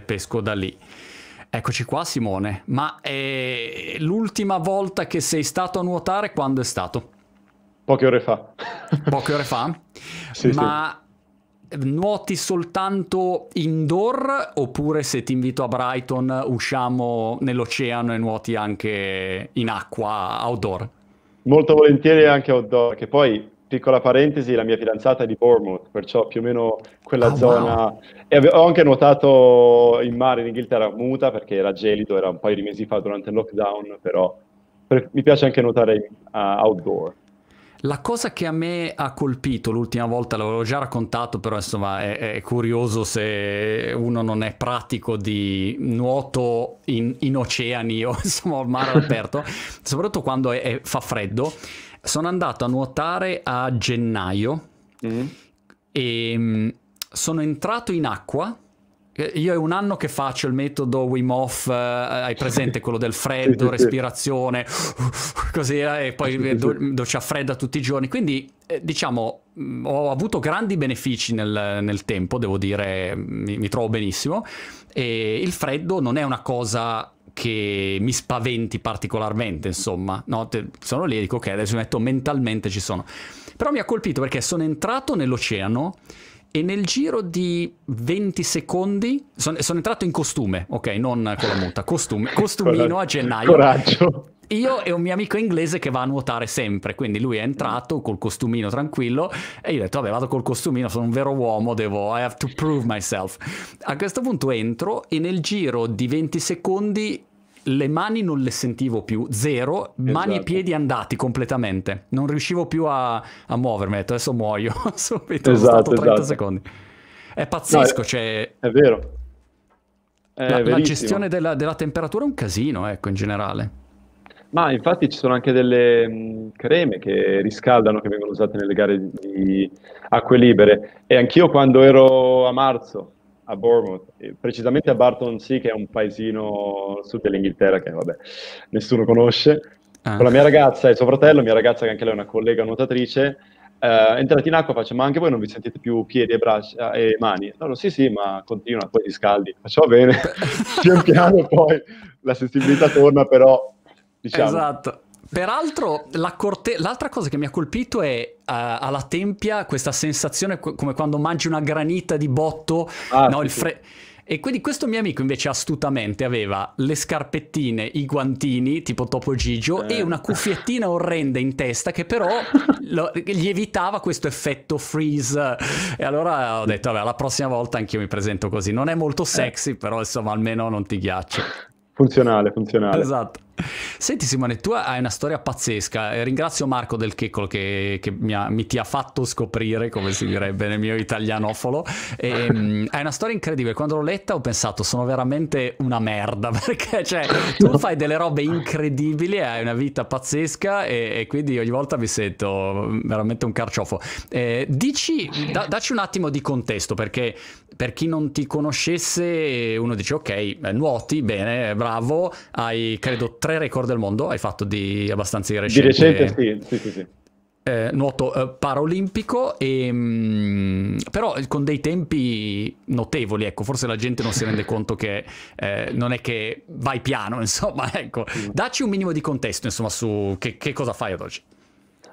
pesco da lì. Eccoci qua Simone, ma eh, l'ultima volta che sei stato a nuotare quando è stato? Poche ore fa. Poche ore fa? sì, ma sì. Eh, nuoti soltanto indoor oppure se ti invito a Brighton usciamo nell'oceano e nuoti anche in acqua outdoor? Molto volentieri anche outdoor, che poi piccola parentesi, la mia fidanzata è di Bournemouth, perciò più o meno quella oh, zona. Wow. E ho anche nuotato in mare in Inghilterra muta perché era gelido, era un paio di mesi fa durante il lockdown, però per... mi piace anche nuotare uh, outdoor. La cosa che a me ha colpito l'ultima volta, l'avevo già raccontato, però insomma è, è curioso se uno non è pratico di nuoto in, in oceani o insomma al mare aperto, soprattutto quando è, è, fa freddo sono andato a nuotare a gennaio mm. e mm, sono entrato in acqua. Eh, io è un anno che faccio il metodo Wim Hof, eh, eh, hai presente quello del freddo, respirazione, così, e poi do- doccia fredda tutti i giorni. Quindi, diciamo, mm, ho avuto grandi benefici nel, nel tempo, devo dire, mm, mi, mi trovo benissimo. E il freddo non è una cosa che mi spaventi particolarmente, insomma. No, te, sono lì e dico, ok, adesso metto mentalmente ci sono. Però mi ha colpito perché sono entrato nell'oceano e nel giro di 20 secondi sono, sono entrato in costume, ok, non con la muta, costume, costumino a gennaio. Coraggio io e un mio amico inglese che va a nuotare sempre, quindi lui è entrato col costumino tranquillo e io ho detto vabbè vado col costumino, sono un vero uomo, devo, I have to prove myself. A questo punto entro e nel giro di 20 secondi le mani non le sentivo più, zero, esatto. mani e esatto. piedi andati completamente, non riuscivo più a, a muovermi, ho detto adesso muoio subito, esatto, 30 esatto. secondi. È pazzesco, no, è, cioè... È vero. È la, la, gestione della, della temperatura è un casino, ecco, in generale. Ma infatti ci sono anche delle mm, creme che riscaldano, che vengono usate nelle gare di, acque libere. E anch'io quando ero a marzo a Bournemouth, precisamente a Barton Sea, che è un paesino sud dell'Inghilterra che vabbè, nessuno conosce, ah. con la mia ragazza e suo fratello, mia ragazza che anche lei è una collega nuotatrice, eh, entrate in acqua, faccio, ma anche voi non vi sentite più piedi e braccia eh, e mani? Loro, sì, sì, ma continua, poi ti scaldi. Faccio, bene, pian piano poi la sensibilità torna, però Diciamo. Esatto. Peraltro, la corte... l'altra cosa che mi ha colpito è uh, alla tempia questa sensazione co- come quando mangi una granita di botto. Ah, no, sì, il fre- sì. E quindi questo mio amico invece astutamente aveva le scarpettine, i guantini tipo Topo Gigio eh. e una cuffiettina orrenda in testa che però lo, gli evitava questo effetto freeze. E allora ho detto, vabbè, la prossima volta anch'io mi presento così. Non è molto eh. sexy, eh. però insomma almeno non ti ghiaccio. Funzionale, funzionale. Esatto. Senti Simone, tu hai una storia pazzesca. Eh, ringrazio Marco del Checcolo che, che mi, ha, mi, ti ha fatto scoprire, come si direbbe nel mio italianofolo. E, um, una storia incredibile. Quando l'ho letta ho pensato, sono veramente una merda, perché cioè, tu fai delle robe incredibili, hai una vita pazzesca e, e quindi ogni volta mi sento veramente un carciofo. Eh, dici, da, dacci un attimo di contesto, perché per chi non ti conoscesse, uno dice ok, eh, nuoti, bene, bravo, hai credo tre tre record del mondo hai fatto di abbastanza recente. Di recente sì, sì, sì. Eh, nuoto eh, paraolimpico, e, mh, mm, però con dei tempi notevoli, ecco, forse la gente non si rende conto che eh, non è che vai piano, insomma, ecco, dacci un minimo di contesto, insomma, su che, che cosa fai ad oggi.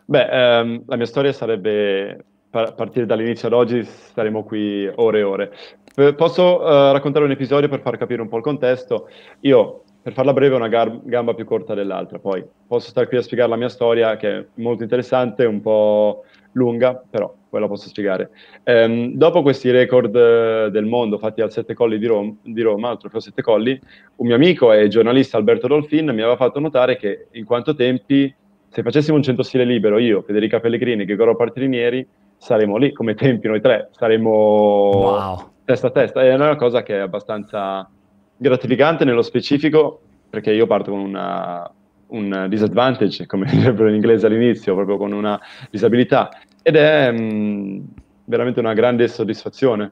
Beh, ehm, la mia storia sarebbe, par- partire dall'inizio ad oggi, staremo qui ore e ore. Eh, posso eh, raccontare un episodio per far capire un po' il contesto? Io per farla breve, una gar- gamba più corta dell'altra. Poi posso stare qui a spiegare la mia storia, che è molto interessante, un po' lunga, però poi la posso spiegare. Ehm, dopo questi record eh, del mondo fatti al Sette Colli di, Rom- di Roma, al Trofeo Sette Colli, un mio amico e giornalista Alberto Dolfin mi aveva fatto notare che in quanto tempi, se facessimo un centrostile libero, io, Federica Pellegrini e Gregorio Partrinieri, saremmo lì come tempi noi tre, saremmo wow. testa a testa. È una cosa che è abbastanza gratificante nello specifico perché io parto con una, un disadvantage, come direbbero in inglese all'inizio, proprio con una disabilità ed è mh, mm, veramente una grande soddisfazione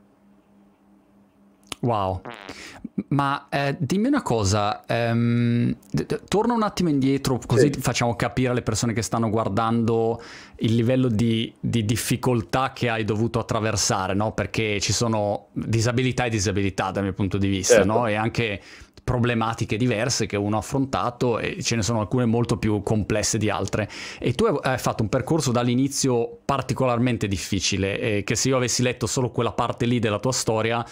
Wow. Ma eh, dimmi una cosa, ehm, torno un attimo indietro così sì. facciamo capire alle persone che stanno guardando il livello di, di difficoltà che hai dovuto attraversare, no? perché ci sono disabilità e disabilità dal mio punto di vista, certo. no? e anche problematiche diverse che uno ha affrontato e ce ne sono alcune molto più complesse di altre. E tu hai fatto un percorso dall'inizio particolarmente difficile, eh, che se io avessi letto solo quella parte lì della tua storia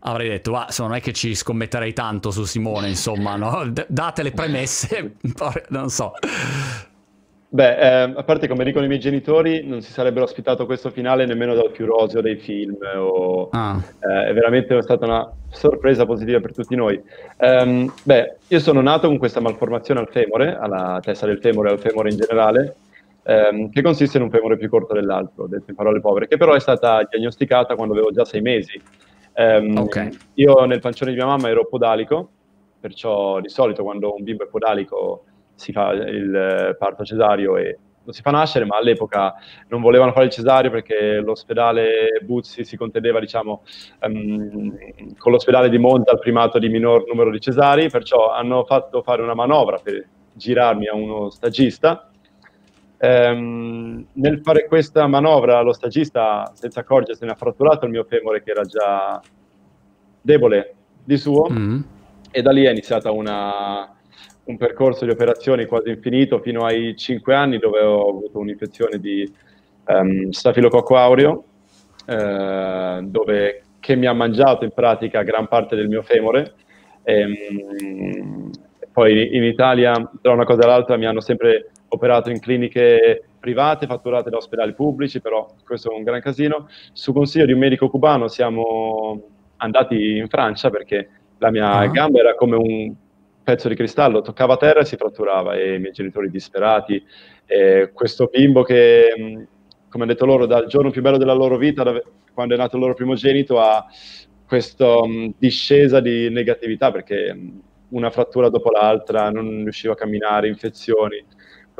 avrei detto, ma insomma, non è che ci scommetterei tanto su Simone, insomma, no? D date le premesse, non so. Beh, ehm, a parte come dicono i miei genitori, non si sarebbero aspettato questo finale nemmeno dal più roseo dei film. Eh, o, ah. eh, è veramente stata una sorpresa positiva per tutti noi. Um, beh, io sono nato con questa malformazione al femore, alla testa del femore, e al femore in generale, ehm, che consiste in un femore più corto dell'altro, detto in parole povere, che però è stata diagnosticata quando avevo già sei mesi. Um, okay. Io nel pancione di mia mamma ero podalico, perciò di solito quando un bimbo è podalico si fa il parto cesario e lo si fa nascere, ma all'epoca non volevano fare il cesario perché l'ospedale Buzzi si contendeva, diciamo, um, con l'ospedale di Monza al primato di minor numero di cesari, perciò hanno fatto fare una manovra per girarmi a uno stagista Ehm, nel fare questa manovra lo stagista, senza accorgersene, ha fratturato il mio femore che era già debole di suo mm. e da lì è iniziata una, un percorso di operazioni quasi infinito fino ai 5 anni dove ho avuto un'infezione di um, stafilococco aureo eh, dove, che mi ha mangiato in pratica gran parte del mio femore e, um, poi in Italia tra una cosa e l'altra mi hanno sempre operato in cliniche private fatturate da ospedali pubblici, però questo è un gran casino. Su consiglio di un medico cubano siamo andati in Francia perché la mia ah. gamba era come un pezzo di cristallo, toccava terra e si fratturava e i miei genitori disperati, e questo bimbo che, come hanno detto loro, dal giorno più bello della loro vita, quando è nato il loro primogenito, ha questa discesa di negatività perché una frattura dopo l'altra, non riusciva a camminare, infezioni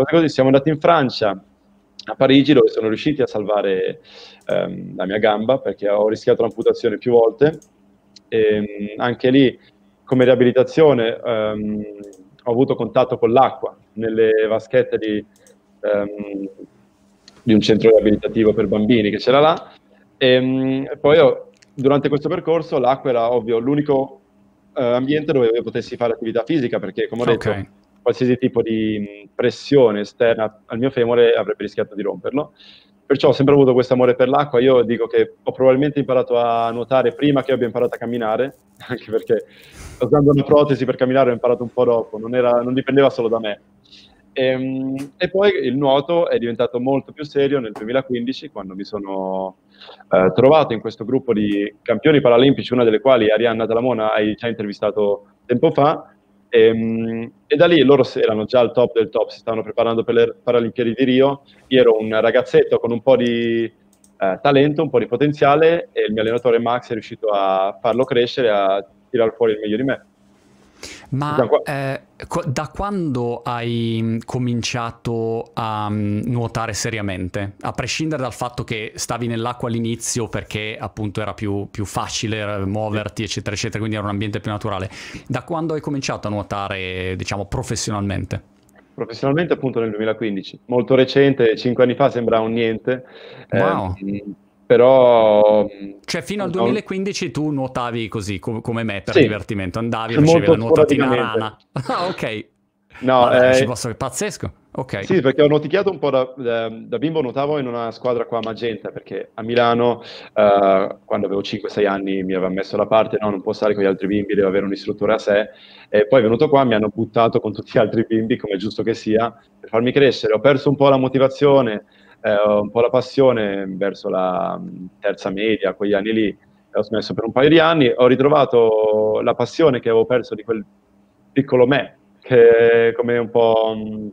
così siamo andati in Francia, a Parigi, dove sono riusciti a salvare ehm, la mia gamba perché ho rischiato l'amputazione più volte. E, ehm, anche lì, come riabilitazione, ehm, ho avuto contatto con l'acqua nelle vaschette di, ehm, di un centro riabilitativo per bambini che c'era là. E, ehm, poi ho, durante questo percorso l'acqua era ovvio l'unico eh, ambiente dove potessi fare attività fisica perché come ho detto qualsiasi tipo di pressione esterna al mio femore avrebbe rischiato di romperlo. Perciò ho sempre avuto questo amore per l'acqua. Io dico che ho probabilmente imparato a nuotare prima che abbia imparato a camminare, anche perché usando una protesi per camminare ho imparato un po' dopo, non, era, non dipendeva solo da me. E, ehm, e, poi il nuoto è diventato molto più serio nel 2015 quando mi sono eh, trovato in questo gruppo di campioni paralimpici, una delle quali Arianna Dalamona ci ha intervistato tempo fa, e, ehm, e, da lì loro erano già al top del top, si stavano preparando per le Paralimpiadi di Rio. Io ero un ragazzetto con un po' di eh, talento, un po' di potenziale e il mio allenatore Max è riuscito a farlo crescere, a tirar fuori il meglio di me. Ma da, qua... eh, da, quando hai mm, cominciato a mm, nuotare seriamente? A prescindere dal fatto che stavi nell'acqua all'inizio perché appunto era più, più facile muoverti, eccetera, eccetera, quindi era un ambiente più naturale. Da quando hai cominciato a nuotare, diciamo, professionalmente? Professionalmente appunto nel 2015, molto recente, 5 anni fa sembra un niente. Eh, wow. Eh, però... Cioè fino al 2015 no. tu nuotavi così com- come me per sì. divertimento, andavi, facevi la nuotatina rana. ah ok. No, Vabbè, eh... ci posso... pazzesco. Ok. Sì, perché ho noticchiato un po' da, da, da, bimbo, notavo in una squadra qua a Magenta, perché a Milano, eh, quando avevo 5-6 anni, mi aveva messo da parte, no, non può stare con gli altri bimbi, deve avere un istruttore a sé, e poi è venuto qua, mi hanno buttato con tutti gli altri bimbi, come è giusto che sia, per farmi crescere. Ho perso un po' la motivazione, eh, un po' la passione verso la mm, terza media, quegli anni lì, ho smesso per un paio di anni, ho ritrovato la passione che avevo perso di quel piccolo me, che è come un po' mm,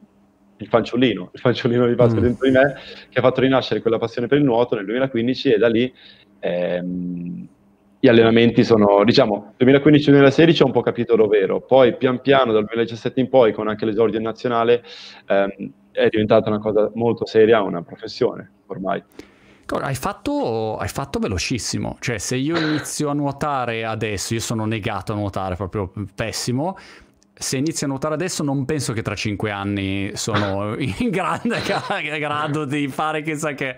il fanciullino, il fanciullino di Pasqua mm. dentro di me, che ha fatto rinascere quella passione per il nuoto nel 2015 e da lì ehm, gli allenamenti sono, diciamo, 2015-2016 ho un po' capito dov'ero, poi pian piano dal 2017 in poi, con anche l'esordio in nazionale, ehm, è diventata una cosa molto seria, una professione ormai. Hai fatto, hai fatto, velocissimo, cioè se io inizio a nuotare adesso, io sono negato a nuotare, proprio pessimo, se inizia a nuotare adesso non penso che tra cinque anni sono in grande grado di fare chissà che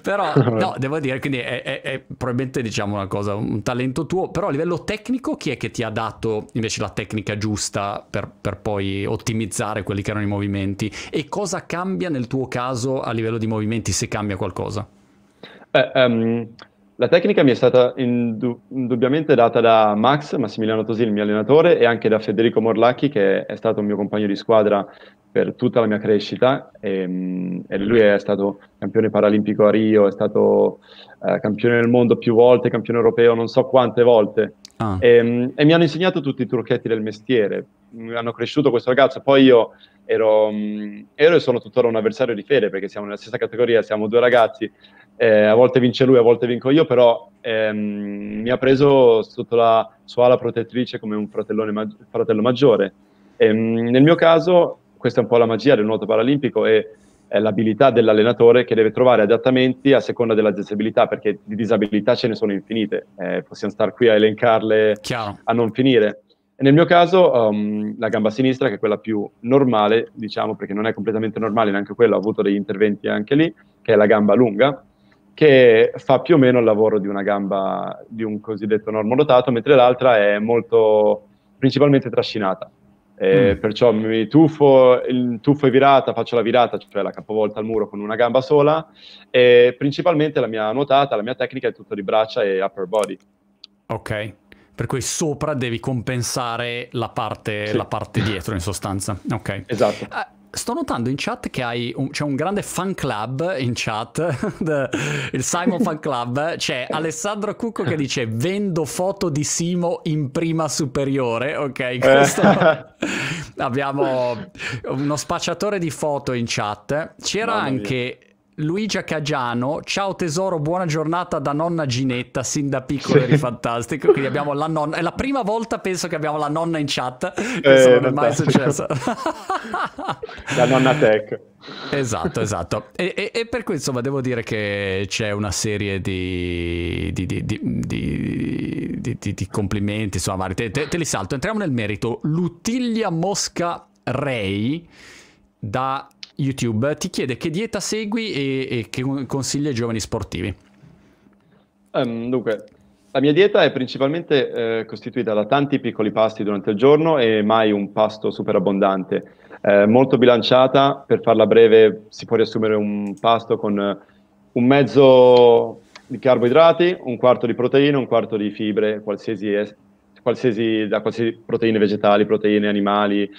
però no devo dire quindi è, è, è, probabilmente diciamo una cosa un talento tuo però a livello tecnico chi è che ti ha dato invece la tecnica giusta per, per poi ottimizzare quelli che erano i movimenti e cosa cambia nel tuo caso a livello di movimenti se cambia qualcosa eh, um, la tecnica mi è stata indu- indubbiamente data da Max, Massimiliano Tosil, mio allenatore, e anche da Federico Morlacchi, che è stato un mio compagno di squadra per tutta la mia crescita. E, ehm, e lui è stato campione paralimpico a Rio, è stato eh, campione del mondo più volte, campione europeo non so quante volte. Ah. E, ehm, e, mi hanno insegnato tutti i trucchetti del mestiere. Mi mm, hanno cresciuto questo ragazzo. Poi io ero, mm, ero e sono tuttora un avversario di fede, perché siamo nella stessa categoria, siamo due ragazzi eh, a volte vince lui, a volte vinco io, però ehm, mi ha preso sotto la sua ala protettrice come un mag- fratello maggiore. E, ehm, nel mio caso, questa è un po' la magia del nuoto paralimpico e l'abilità dell'allenatore che deve trovare adattamenti a seconda della disabilità, perché di disabilità ce ne sono infinite, eh, possiamo stare qui a elencarle Chiaro. a non finire. E nel mio caso um, la gamba sinistra, che è quella più normale, diciamo, perché non è completamente normale neanche quella, ho avuto degli interventi anche lì, che è la gamba lunga, che fa più o meno il lavoro di una gamba di un cosiddetto normolotato, mentre l'altra è molto principalmente trascinata. Eh, mm. Perciò mi tuffo, il tuffo e virata, faccio la virata, cioè la capovolta al muro con una gamba sola. E principalmente la mia nuotata, la mia tecnica è tutto di braccia e upper body. Ok, per cui sopra devi compensare la parte, sì. la parte dietro in sostanza. Ok. Esatto. Uh, sto notando in chat che hai un, c'è un grande fan club in chat, the, il Simon fan club, c'è Alessandro Cucco che dice vendo foto di Simo in prima superiore, ok, eh. questo abbiamo uno spacciatore di foto in chat, c'era anche... Luigia Cagiano, ciao tesoro, buona giornata da nonna Ginetta, sin da piccolo sì. eri fantastico, quindi abbiamo la nonna, è la prima volta penso che abbiamo la nonna in chat, eh, non è mai successo. la nonna tech. Esatto, esatto. E, e, e, per questo, insomma, devo dire che c'è una serie di, di, di, di complimenti, insomma, te, te, te li salto. Entriamo nel merito. Lutilia Mosca Ray da YouTube ti chiede che dieta segui e, e che consigli ai giovani sportivi. Um, dunque, la mia dieta è principalmente eh, costituita da tanti piccoli pasti durante il giorno e mai un pasto super abbondante. Eh, molto bilanciata, per farla breve, si può riassumere un pasto con eh, un mezzo di carboidrati, un quarto di proteine, un quarto di fibre, qualsiasi, qualsiasi, da qualsiasi proteine vegetali, proteine animali,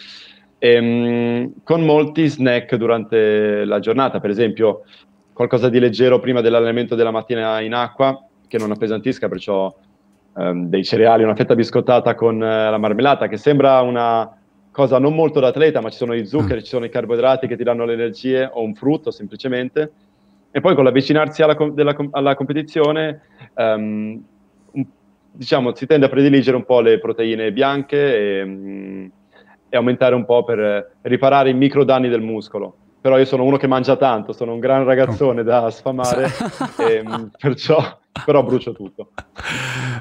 ehm, con molti snack durante la giornata, per esempio qualcosa di leggero prima dell'allenamento della mattina in acqua, che non appesantisca, perciò ehm, dei cereali, una fetta biscottata con eh, la marmellata, che sembra una cosa non molto da atleta, ma ci sono i ah. zuccheri, ci sono i carboidrati che ti danno le energie, o un frutto semplicemente. E poi con l'avvicinarsi alla, com- della, alla competizione, ehm, diciamo, si tende a prediligere un po' le proteine bianche e, mh, mm, e aumentare un po' per eh, riparare i micro danni del muscolo. Però io sono uno che mangia tanto, sono un gran ragazzone oh. da sfamare, e, mm, perciò però brucio tutto.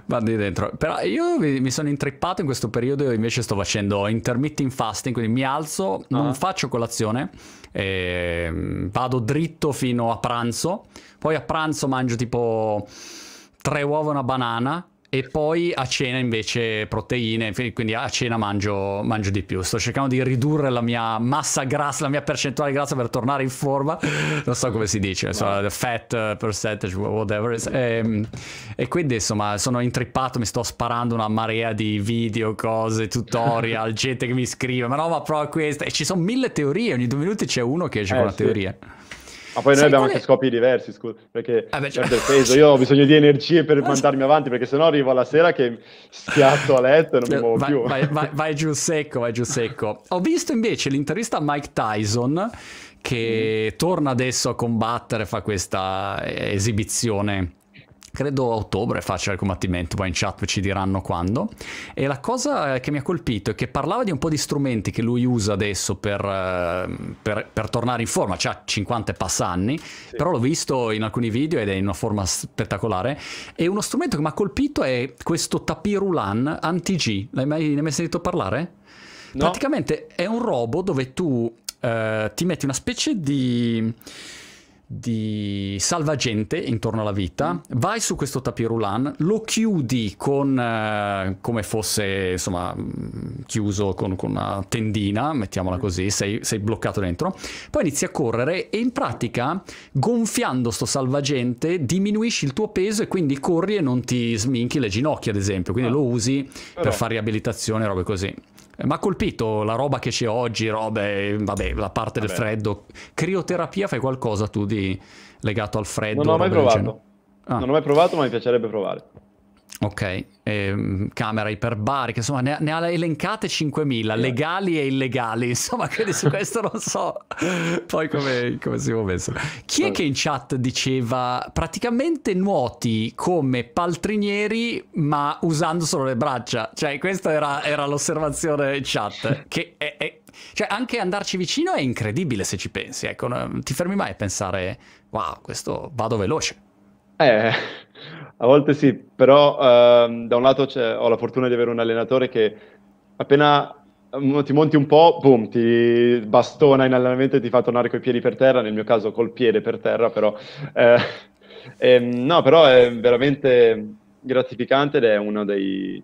Vado dentro. Però io mi sono intrippato in questo periodo invece sto facendo intermittent fasting, quindi mi alzo, ah. non faccio colazione, eh, vado dritto fino a pranzo, poi a pranzo mangio tipo tre uova e una banana, e poi a cena invece proteine, quindi a cena mangio, mangio, di più. Sto cercando di ridurre la mia massa grassa, la mia percentuale grassa per tornare in forma, non so come si dice, insomma, fat uh, percentage, whatever. E, ehm, e, quindi insomma sono intrippato, mi sto sparando una marea di video, cose, tutorial, gente che mi scrive, ma no, ma prova questa. E ci sono mille teorie, ogni due minuti c'è uno che esce eh, con una sì. teoria. Ma poi noi Sai abbiamo quale... anche scopi diversi, scusa, perché ah, beh, cioè... peso, io ho bisogno di energie per mandarmi avanti, perché sennò arrivo alla sera che schiatto a letto e non mi eh, muovo vai, più. Vai, vai, vai giù secco, vai giù secco. Ho visto invece l'intervista a Mike Tyson che mm. torna adesso a combattere, fa questa eh, esibizione credo a ottobre faccia il combattimento, poi in chat ci diranno quando. E la cosa eh, che mi ha colpito è che parlava di un po' di strumenti che lui usa adesso per, ehm, per, per tornare in forma, cioè ha 50 e passa anni, sì. però l'ho visto in alcuni video ed è in una forma spettacolare. E uno strumento che mi ha colpito è questo Tapirulan Anti-G, l'hai mai, mai, sentito parlare? No. Praticamente è un robot dove tu eh, ti metti una specie di di salvagente intorno alla vita, vai su questo tapirulan, lo chiudi con eh, come fosse insomma mm, chiuso con, con una tendina, mettiamola mm. così, sei, sei, bloccato dentro, poi inizi a correre e in pratica gonfiando sto salvagente diminuisci il tuo peso e quindi corri e non ti sminchi le ginocchia ad esempio, quindi ah. lo usi Però. per fare riabilitazione e robe così. Eh, mi ha colpito la roba che c'è oggi, robe, vabbè, la parte vabbè. del freddo. Crioterapia, fai qualcosa tu di legato al freddo? Non l'ho mai provato. Ah. Non l'ho mai provato, ma mi piacerebbe provare. Ok, eh, camera iperbarica, insomma ne ha, ne ha elencate 5.000, esatto. legali e illegali, insomma, quindi su questo non so poi come, come si può messo. Chi è che in chat diceva praticamente nuoti come paltrinieri ma usando solo le braccia? Cioè questa era, era l'osservazione in chat, che è, è, cioè anche andarci vicino è incredibile se ci pensi, ecco, non ti fermi mai a pensare wow, questo vado veloce. Eh... A volte sì, però ehm, da un lato ho la fortuna di avere un allenatore che appena ti monti un po', boom, ti bastona in allenamento e ti fa tornare coi piedi per terra, nel mio caso col piede per terra, però... Eh, ehm, no, però è veramente gratificante ed è uno dei,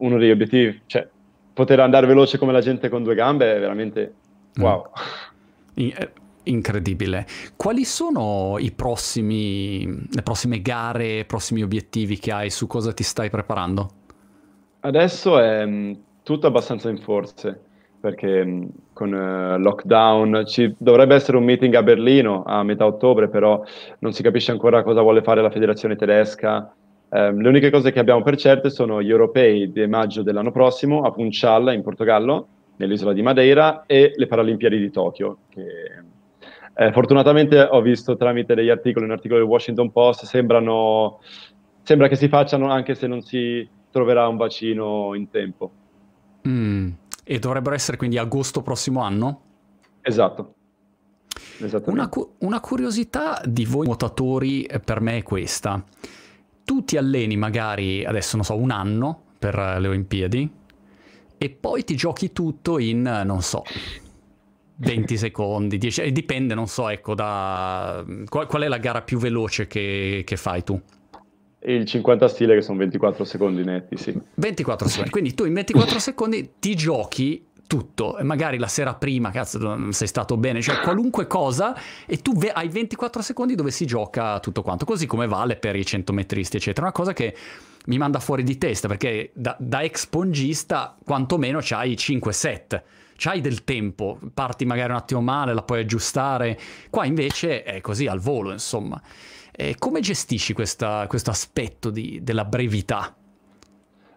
uno degli obiettivi. Cioè, poter andare veloce come la gente con due gambe è veramente mm. wow. Mm. Incredibile. Quali sono i prossimi, le prossime gare, i prossimi obiettivi che hai? Su cosa ti stai preparando? Adesso è mm, tutto abbastanza in forze, perché mm, con eh, lockdown ci dovrebbe essere un meeting a Berlino a metà ottobre, però non si capisce ancora cosa vuole fare la federazione tedesca. Eh, le uniche cose che abbiamo per certe sono gli europei di maggio dell'anno prossimo a Funchal in Portogallo, nell'isola di Madeira, e le Paralimpiadi di Tokyo, che mm, eh, fortunatamente ho visto tramite degli articoli, un articolo del Washington Post, sembrano, sembra che si facciano anche se non si troverà un vaccino in tempo. Mm. E dovrebbero essere quindi agosto prossimo anno? Esatto. Una, cu- una, curiosità di voi nuotatori eh, per me è questa. Tu ti alleni magari, adesso non so, un anno per le Olimpiadi e poi ti giochi tutto in, non so, 20 secondi, 10, dipende, non so, ecco, da qual, qual è la gara più veloce che, che fai tu? il 50 stile che sono 24 secondi netti, sì. 24 secondi, quindi tu in 24 secondi ti giochi tutto, magari la sera prima, cazzo, non sei stato bene, cioè qualunque cosa, e tu hai 24 secondi dove si gioca tutto quanto, così come vale per i centometristi, eccetera. Una cosa che mi manda fuori di testa, perché da, da ex pongista quantomeno c'hai 5 set, c'hai del tempo, parti magari un attimo male, la puoi aggiustare, qua invece è così al volo, insomma. E come gestisci questa, questo aspetto di, della brevità?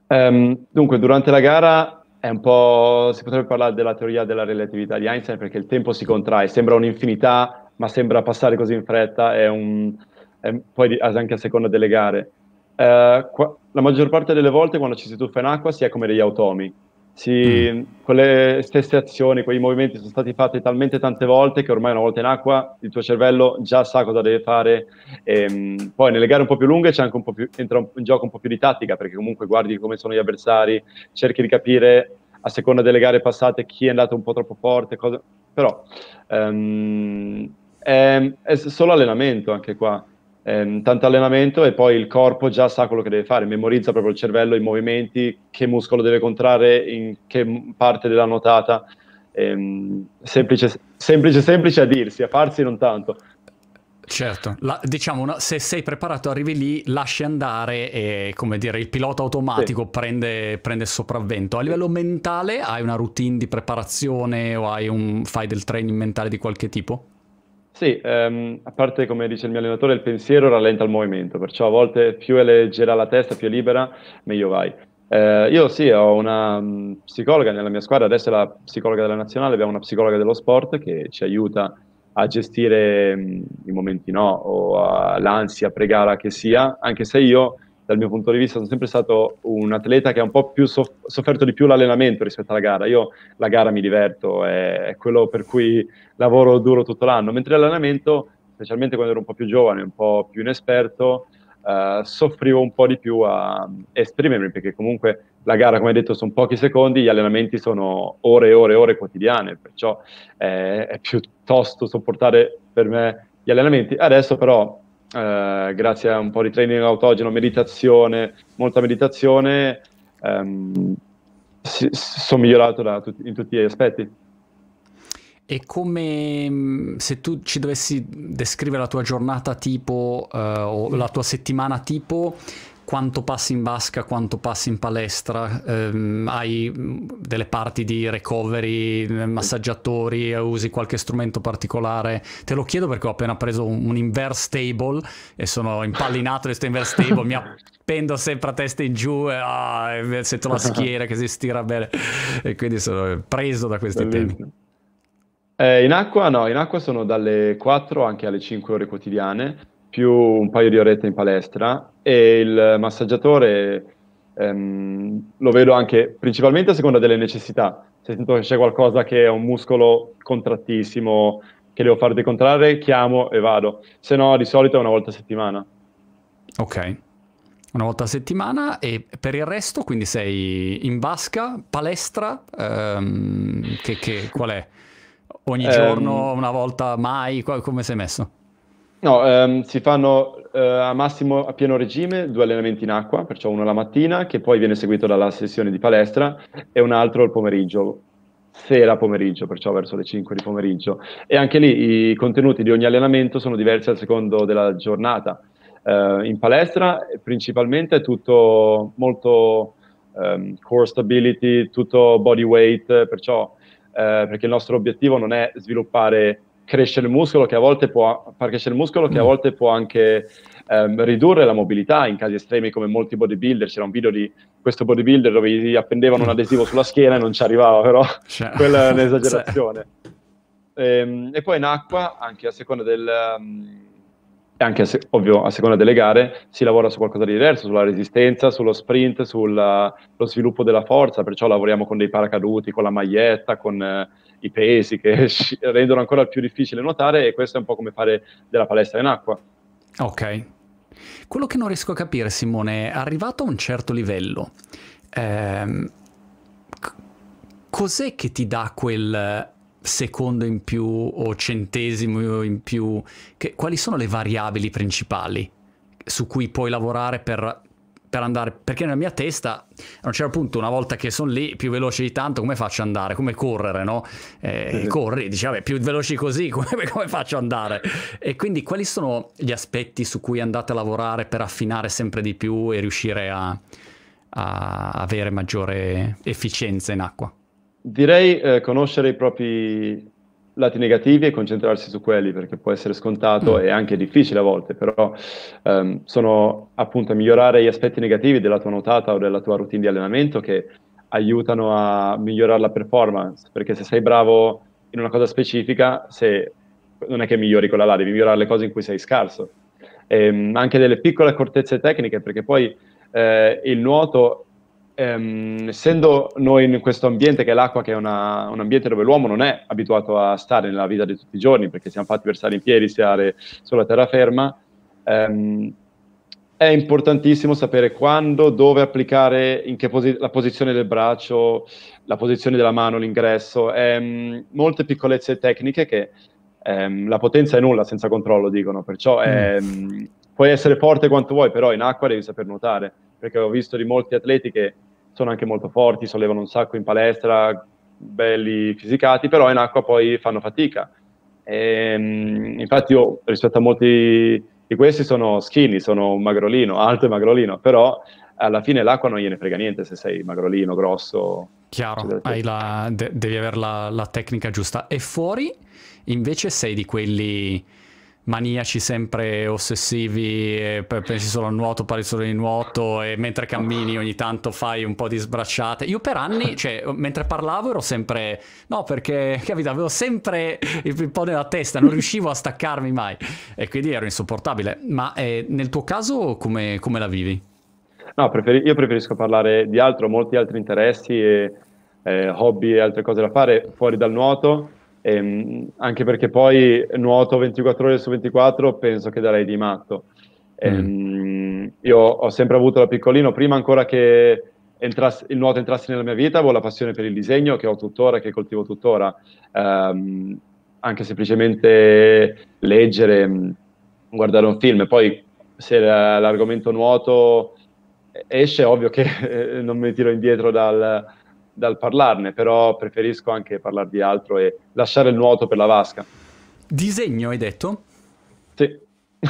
Um, dunque, durante la gara è un po', si potrebbe parlare della teoria della relatività di Einstein perché il tempo si contrae, sembra un'infinità, ma sembra passare così in fretta, è un, è poi anche a seconda delle gare. Eh, qua, la maggior parte delle volte quando ci si tuffa in acqua si è come degli automi, si, mm. Quelle stesse azioni, quei movimenti sono stati fatti talmente tante volte che ormai una volta in acqua il tuo cervello già sa cosa deve fare. E, ehm, poi nelle gare un po' più lunghe c'è anche un po più, entra in gioco un po' più di tattica perché comunque guardi come sono gli avversari, cerchi di capire a seconda delle gare passate chi è andato un po' troppo forte, cosa... però um, è, è solo allenamento anche qua ehm, tanto allenamento e poi il corpo già sa quello che deve fare, memorizza proprio il cervello, i movimenti, che muscolo deve contrarre, in che parte della nuotata. Ehm, semplice, semplice, semplice a dirsi, a farsi non tanto. Certo, La, diciamo, no, se sei preparato arrivi lì, lasci andare e, come dire, il pilota automatico sì. prende, prende sopravvento. A livello mentale hai una routine di preparazione o un, fai del training mentale di qualche tipo? Sì, ehm, a parte come dice il mio allenatore, il pensiero rallenta il movimento, perciò a volte più è leggera la testa, più è libera, meglio vai. Eh, io sì, ho una mm, psicologa nella mia squadra, adesso è la psicologa della nazionale, abbiamo una psicologa dello sport che ci aiuta a gestire mh, mm, i momenti no o l'ansia pre che sia, anche se io dal mio punto di vista, sono sempre stato un atleta che ha un po' più soff- sofferto di più l'allenamento rispetto alla gara. Io la gara mi diverto, è quello per cui lavoro duro tutto l'anno, mentre l'allenamento, specialmente quando ero un po' più giovane, un po' più inesperto, eh, soffrivo un po' di più a mm, esprimermi, perché comunque la gara, come hai detto, sono pochi secondi, gli allenamenti sono ore e ore e ore quotidiane, perciò è, eh, è piuttosto sopportare per me gli allenamenti. Adesso però eh, grazie a un po' di training autogeno, meditazione, molta meditazione, ehm, si, sono migliorato da, in tutti gli aspetti. E come mm, se tu ci dovessi descrivere la tua giornata tipo eh, o la tua settimana tipo, quanto passi in vasca, quanto passi in palestra, ehm, hai delle parti di recovery, massaggiatori, usi qualche strumento particolare. Te lo chiedo perché ho appena preso un, un inverse table e sono impallinato di questo inverse table, mi appendo sempre a testa in giù e ah, sento la schiena che si stira bene e quindi sono preso da questi Bellissimo. temi. Eh, in acqua no, in acqua sono dalle 4 anche alle 5 ore quotidiane più un paio di orette in palestra e il massaggiatore ehm, lo vedo anche principalmente a seconda delle necessità. Se sento che c'è qualcosa che è un muscolo contrattissimo, che devo far decontrare, chiamo e vado. Se no, di solito è una volta a settimana. Ok, una volta a settimana e per il resto quindi sei in vasca, palestra, ehm, che, che, qual è? Ogni um, giorno, una volta, mai? Come sei messo? No, ehm, si fanno eh, a massimo a pieno regime due allenamenti in acqua, perciò uno la mattina che poi viene seguito dalla sessione di palestra e un altro il pomeriggio, sera pomeriggio, perciò verso le 5 di pomeriggio. E anche lì i contenuti di ogni allenamento sono diversi al secondo della giornata. Eh, in palestra principalmente è tutto molto ehm, core stability, tutto body weight, perciò eh, perché il nostro obiettivo non è sviluppare cresce il muscolo che a volte può, far crescere il muscolo che a mm. volte può anche ehm, ridurre la mobilità in casi estremi come molti bodybuilder. C'era un video di questo bodybuilder dove gli appendevano un mm. adesivo sulla schiena e non ci arrivava, però cioè, quella è un'esagerazione. Cioè. E, ehm, e, poi in acqua, anche a seconda del... Ehm, anche a se, ovvio, a seconda delle gare si lavora su qualcosa di diverso, sulla resistenza, sullo sprint, sullo sviluppo della forza, perciò lavoriamo con dei paracaduti, con la maglietta, con i pesi che rendono ancora più difficile nuotare e questo è un po' come fare della palestra in acqua. Ok. Quello che non riesco a capire, Simone, è arrivato a un certo livello, ehm, cos'è che ti dà quel secondo in più o centesimo in più? Che, quali sono le variabili principali su cui puoi lavorare per per andare, perché nella mia testa a un certo punto una volta che sono lì più veloce di tanto come faccio ad andare? Come correre, no? Eh, sì. Corri, dici vabbè più veloci così come, come faccio ad andare? E quindi quali sono gli aspetti su cui andate a lavorare per affinare sempre di più e riuscire a, a avere maggiore efficienza in acqua? Direi eh, conoscere i propri lati negativi e concentrarsi su quelli perché può essere scontato mm. e anche difficile a volte, però um, sono appunto a migliorare gli aspetti negativi della tua nuotata o della tua routine di allenamento che aiutano a migliorare la performance, perché se sei bravo in una cosa specifica, se, non è che migliori quella là, devi migliorare le cose in cui sei scarso. E, um, anche delle piccole accortezze tecniche, perché poi eh, il nuoto ehm, essendo noi in questo ambiente che è l'acqua, che è una, un ambiente dove l'uomo non è abituato a stare nella vita di tutti i giorni, perché siamo fatti per stare in piedi, stare sulla terraferma, ehm, è importantissimo sapere quando, dove applicare, in che posi- la posizione del braccio, la posizione della mano, l'ingresso, ehm, molte piccolezze tecniche che ehm, la potenza è nulla senza controllo, dicono, perciò è, mm. Ehm, puoi essere forte quanto vuoi, però in acqua devi saper nuotare, perché ho visto di molti atleti che sono anche molto forti, sollevano un sacco in palestra, belli fisicati, però in acqua poi fanno fatica. E, ehm, infatti io rispetto a molti di questi sono skinny, sono magrolino, alto e magrolino, però alla fine l'acqua non gliene frega niente se sei magrolino, grosso. Chiaro, la, de- devi avere la, la, tecnica giusta. E fuori invece sei di quelli maniaci sempre ossessivi, pensi solo al nuoto, parli solo di nuoto e mentre cammini ogni tanto fai un po' di sbracciate. Io per anni, cioè, mentre parlavo ero sempre... No, perché, capito, avevo sempre il pippone nella testa, non riuscivo a staccarmi mai e quindi ero insopportabile. Ma eh, nel tuo caso come, come la vivi? No, preferi- io preferisco parlare di altro, ho molti altri interessi e eh, hobby e altre cose da fare fuori dal nuoto ehm, anche perché poi nuoto 24 ore su 24 penso che darei di matto. Mm. Io ho sempre avuto da piccolino, prima ancora che entrasse, il nuoto entrasse nella mia vita, avevo la passione per il disegno che ho tuttora, che coltivo tuttora, ehm, anche semplicemente leggere, guardare un film. Poi se l'argomento nuoto esce, ovvio che non mi tiro indietro dal, dal parlarne, però preferisco anche parlare di altro e lasciare il nuoto per la vasca. Disegno, hai detto? Sì.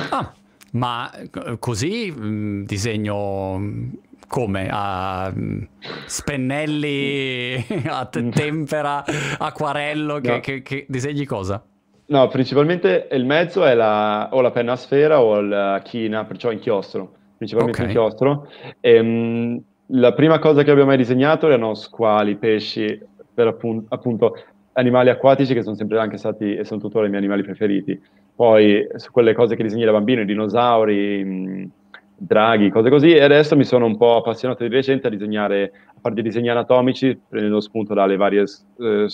Ah, ma eh, così mm, disegno mm, come? A mm, spennelli, a tempera, acquarello, che, no. che, che disegni cosa? No, principalmente il mezzo è la, o la penna a sfera o la china, perciò inchiostro, principalmente okay. inchiostro. Ehm la prima cosa che abbiamo mai disegnato erano squali, pesci, per appun- appunto animali acquatici che sono sempre anche stati e sono tuttora i miei animali preferiti. Poi su quelle cose che disegni da bambino, i dinosauri, mh, draghi, cose così, e adesso mi sono un po' appassionato di recente a disegnare, a fare dei disegni anatomici, prendendo spunto dalle varie eh,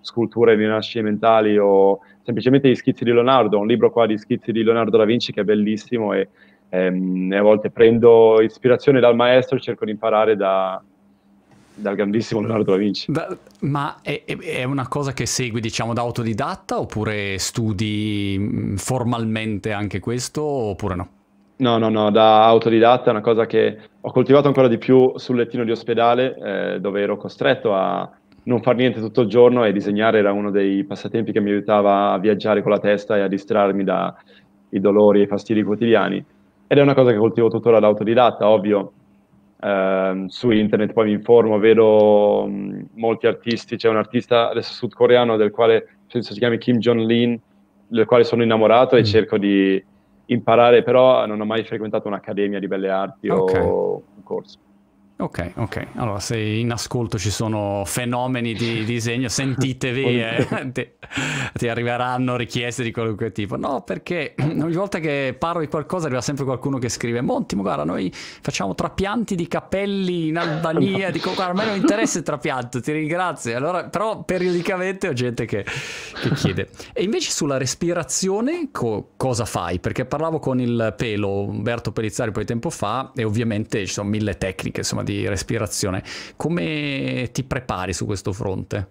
sculture rinascimentali o semplicemente gli schizzi di Leonardo, un libro qua di schizzi di Leonardo da Vinci che è bellissimo e ehm, a volte prendo ispirazione dal maestro e cerco di imparare da, dal grandissimo Leonardo da Vinci. Da, ma è, è, una cosa che segui, diciamo, da autodidatta oppure studi mm, formalmente anche questo oppure no? No, no, no, da autodidatta è una cosa che ho coltivato ancora di più sul lettino di ospedale eh, dove ero costretto a non far niente tutto il giorno e disegnare era uno dei passatempi che mi aiutava a viaggiare con la testa e a distrarmi dai dolori e i fastidi quotidiani ed è una cosa che coltivo tuttora da autodidatta, ovvio. Eh, su internet poi mi informo, vedo mh, molti artisti, c'è un artista adesso sudcoreano del quale penso si chiami Kim jong un del quale sono innamorato mm. e cerco di imparare, però non ho mai frequentato un'accademia di belle arti okay. o un corso. Ok, ok. Allora, se in ascolto ci sono fenomeni di disegno, sentitevi, eh, ti, ti, arriveranno richieste di qualunque tipo. No, perché ogni volta che parlo di qualcosa arriva sempre qualcuno che scrive: Montimo, guarda, noi facciamo trapianti di capelli in Albania. Dico, guarda, a me non interessa il trapianto, ti ringrazio. Allora, però periodicamente ho gente che, che chiede. E invece sulla respirazione, co- cosa fai? Perché parlavo con il pelo Umberto Pelizzari poi tempo fa, e ovviamente ci sono mille tecniche, insomma di respirazione. Come ti prepari su questo fronte?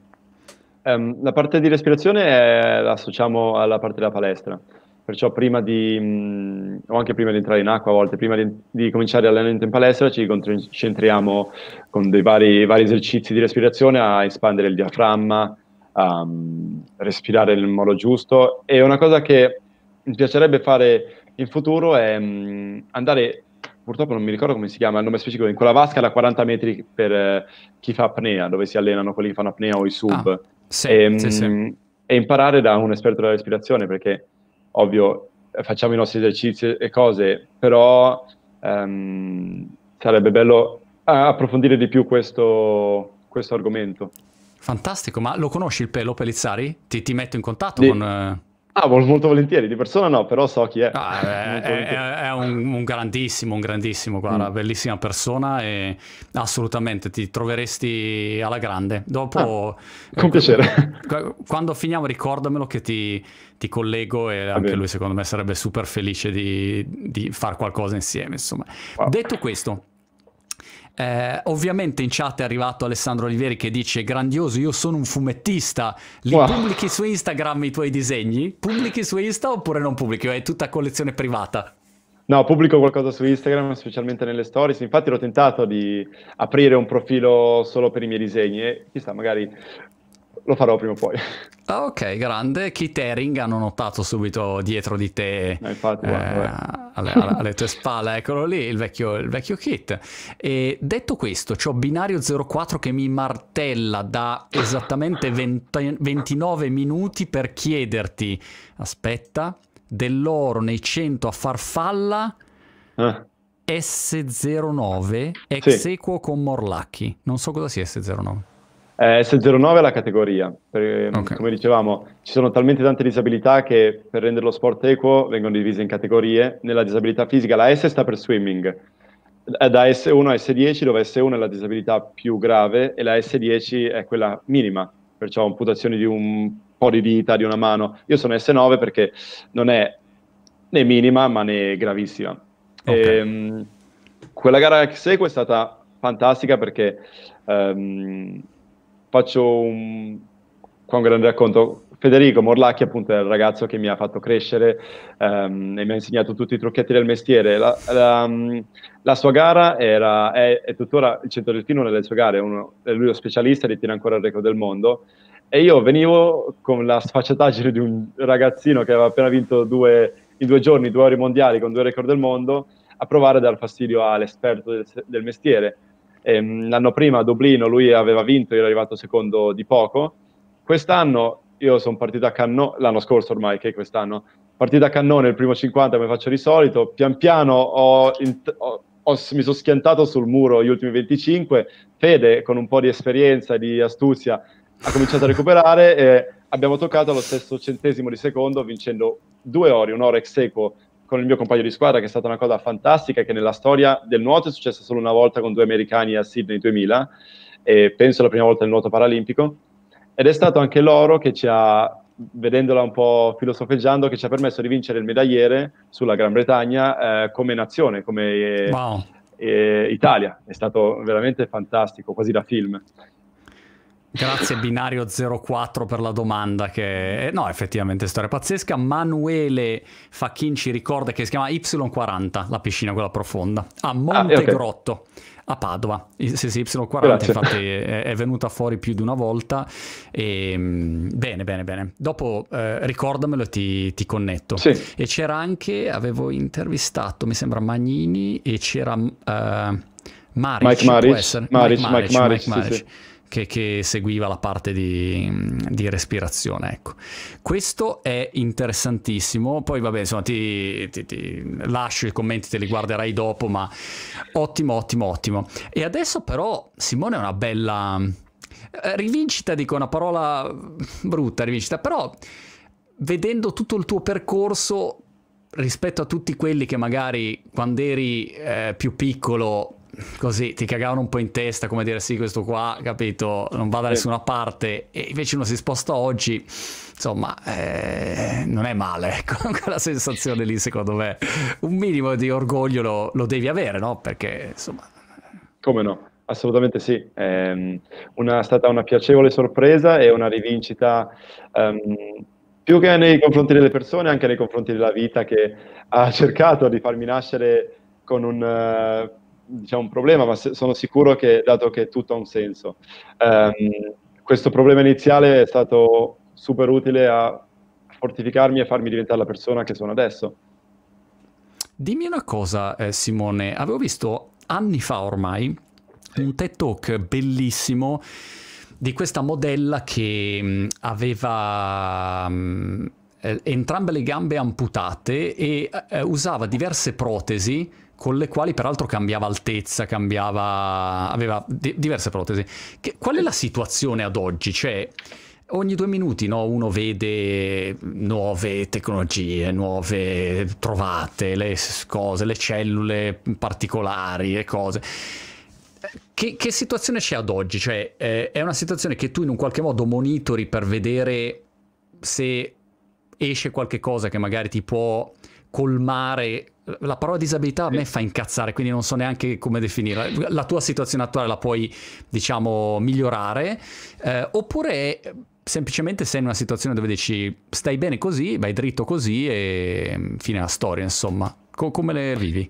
Um, la parte di respirazione è, la associamo alla parte della palestra, perciò prima di, mh, mm, o anche prima di entrare in acqua a volte, prima di, di cominciare l'allenamento in palestra ci concentriamo con dei vari, vari esercizi di respirazione a espandere il diaframma, a mm, respirare nel modo giusto e una cosa che mi piacerebbe fare in futuro è mm, andare purtroppo non mi ricordo come si chiama il nome specifico, in quella vasca da 40 metri per eh, chi fa apnea, dove si allenano quelli che fanno apnea o i sub. Ah, sì, e, ehm, sì, sì. e, imparare da un esperto della respirazione, perché ovvio facciamo i nostri esercizi e cose, però ehm, sarebbe bello eh, approfondire di più questo, questo, argomento. Fantastico, ma lo conosci il Pelo Pelizzari? Ti, ti metto in contatto di... con... Eh... Ah, molto volentieri, di persona no, però so chi è. Ah, eh, è, è, è un, un, grandissimo, un grandissimo, guarda, mm. bellissima persona e assolutamente ti troveresti alla grande. Dopo... Ah, eh, con eh, piacere. Quando finiamo ricordamelo che ti, ti collego e Va anche bene. lui secondo me sarebbe super felice di, di far qualcosa insieme, insomma. Wow. Detto questo, eh, ovviamente in chat è arrivato Alessandro Olivieri che dice grandioso, io sono un fumettista, li wow. pubblichi su Instagram i tuoi disegni? Pubblichi su Insta oppure non pubblichi? È tutta collezione privata. No, pubblico qualcosa su Instagram, specialmente nelle stories. Infatti l'ho tentato di aprire un profilo solo per i miei disegni e chissà, magari lo farò prima o poi. Ah, Ok, grande. Kit Haring hanno notato subito dietro di te, eh, infatti, eh, guarda, alle, alle, tue spalle, eccolo lì, il vecchio, il vecchio Kit. E detto questo, ho binario 04 che mi martella da esattamente 20, 29 minuti per chiederti, aspetta, dell'oro nei 100 a farfalla... Eh. Ah. S09 ex sì. equo con Morlacchi. Non so cosa sia S09. Eh, S09 è la categoria, perché, ehm, okay. come dicevamo ci sono talmente tante disabilità che per rendere lo sport equo vengono divise in categorie. Nella disabilità fisica la S sta per swimming, eh, da S1 a S10 dove S1 è la disabilità più grave e la S10 è quella minima, perciò amputazioni di un po' di dita, di una mano. Io sono S9 perché non è né minima ma né gravissima. Okay. E, ehm, quella gara che segue è stata fantastica perché... Um, faccio un, un grande racconto. Federico Morlacchi appunto è il ragazzo che mi ha fatto crescere um, e mi ha insegnato tutti i trucchetti del mestiere. La, la, la sua gara era, è, è, tuttora il centro del film, una delle sue gare, uno, è lui lo specialista e tira ancora il record del mondo. E io venivo con la sfacciataggine di un ragazzino che aveva appena vinto due, in due giorni due ore mondiali con due record del mondo a provare a dar fastidio all'esperto del, del mestiere Ehm, l'anno prima a Dublino lui aveva vinto, io ero arrivato secondo di poco. Quest'anno io sono partito a cannone, l'anno scorso ormai che quest'anno, partito a cannone il primo 50 come faccio di solito, pian piano ho, in, ho, ho, mi sono schiantato sul muro gli ultimi 25, Fede con un po' di esperienza, e di astuzia, ha cominciato a recuperare e abbiamo toccato lo stesso centesimo di secondo vincendo due ori, un'ora ex equo con il mio compagno di squadra, che è stata una cosa fantastica, che nella storia del nuoto è successa solo una volta con due americani a Sydney 2000, e penso la prima volta nel nuoto paralimpico, ed è stato anche l'oro che ci ha, vedendola un po' filosofeggiando, che ci ha permesso di vincere il medagliere sulla Gran Bretagna eh, come nazione, come... Eh, wow. Eh, Italia. È stato veramente fantastico, quasi da film. Grazie binario 04 per la domanda che... Eh, no, effettivamente storia pazzesca. Manuele Facchin ci ricorda che si chiama Y40, la piscina quella profonda, a ah, Montegrotto. Ah, okay a Padova. Sì, sì, Y40 Grazie. infatti è, è, venuta fuori più di una volta. E, ehm, bene, bene, bene. Dopo eh, ricordamelo e ti, ti, connetto. Sì. E c'era anche, avevo intervistato, mi sembra Magnini e c'era... Uh, Maric, Mike Maric, Maric, Mike Maric, Mike Maric, Maric, Mike Maric. Sì, che, che seguiva la parte di, di, respirazione. Ecco. Questo è interessantissimo, poi vabbè insomma ti, ti, ti lascio i commenti, te li guarderai dopo, ma ottimo, ottimo, ottimo. E adesso però Simone è una bella... Eh, rivincita, dico una parola brutta, rivincita, però vedendo tutto il tuo percorso rispetto a tutti quelli che magari quando eri eh, più piccolo così ti cagavano un po' in testa, come dire sì, questo qua, capito, non va da nessuna parte, e invece uno si sposta oggi, insomma, eh, non è male, ecco, quella sensazione lì secondo me, un minimo di orgoglio lo, lo devi avere, no? Perché insomma... Come no? Assolutamente sì, ehm, è una, stata una piacevole sorpresa e una rivincita um, più che nei confronti delle persone, anche nei confronti della vita che ha cercato di farmi nascere con un... Uh, diciamo, un problema, ma se, sono sicuro che, dato che tutto ha un senso, ehm, questo problema iniziale è stato super utile a fortificarmi e farmi diventare la persona che sono adesso. Dimmi una cosa, eh, Simone, avevo visto anni fa ormai un TED Talk bellissimo di questa modella che mh, mm, aveva... Mh, mm, eh, entrambe le gambe amputate e eh, usava diverse protesi con le quali peraltro cambiava altezza, cambiava... aveva di- diverse protesi. Che, qual è la situazione ad oggi? Cioè, ogni due minuti no, uno vede nuove tecnologie, nuove trovate, le cose, le cellule particolari e cose. Che, che, situazione c'è ad oggi? Cioè, eh, è una situazione che tu in un qualche modo monitori per vedere se esce qualche cosa che magari ti può colmare la parola disabilità a me fa incazzare, quindi non so neanche come definirla. La tua situazione attuale la puoi, diciamo, migliorare, eh, oppure semplicemente sei in una situazione dove dici stai bene così, vai dritto così e mm, fine la storia, insomma. Co come le vivi?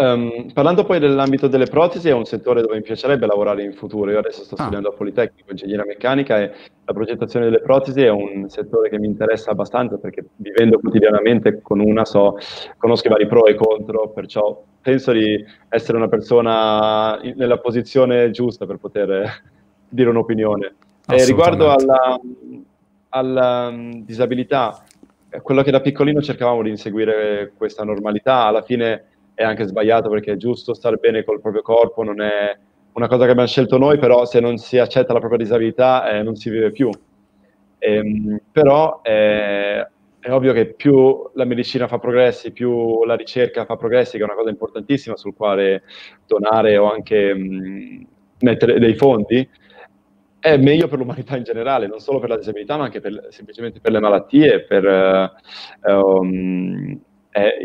Um, parlando poi dell'ambito delle protesi, è un settore dove mi piacerebbe lavorare in futuro. Io adesso sto ah. studiando a Politecnico ingegneria meccanica e la progettazione delle protesi è un settore che mi interessa abbastanza perché vivendo quotidianamente con una so, conosco i vari pro e contro, perciò penso di essere una persona in, nella posizione giusta per poter dire un'opinione. Eh, riguardo alla, alla um, disabilità, eh, quello che da piccolino cercavamo di inseguire questa normalità, alla fine è anche sbagliato perché è giusto stare bene col proprio corpo, non è una cosa che abbiamo scelto noi, però se non si accetta la propria disabilità eh, non si vive più. Ehm, però eh, è ovvio che più la medicina fa progressi, più la ricerca fa progressi, che è una cosa importantissima sul quale donare o anche mh, mm, mettere dei fondi, è meglio per l'umanità in generale, non solo per la disabilità, ma anche per, semplicemente per le malattie, per, eh, um, è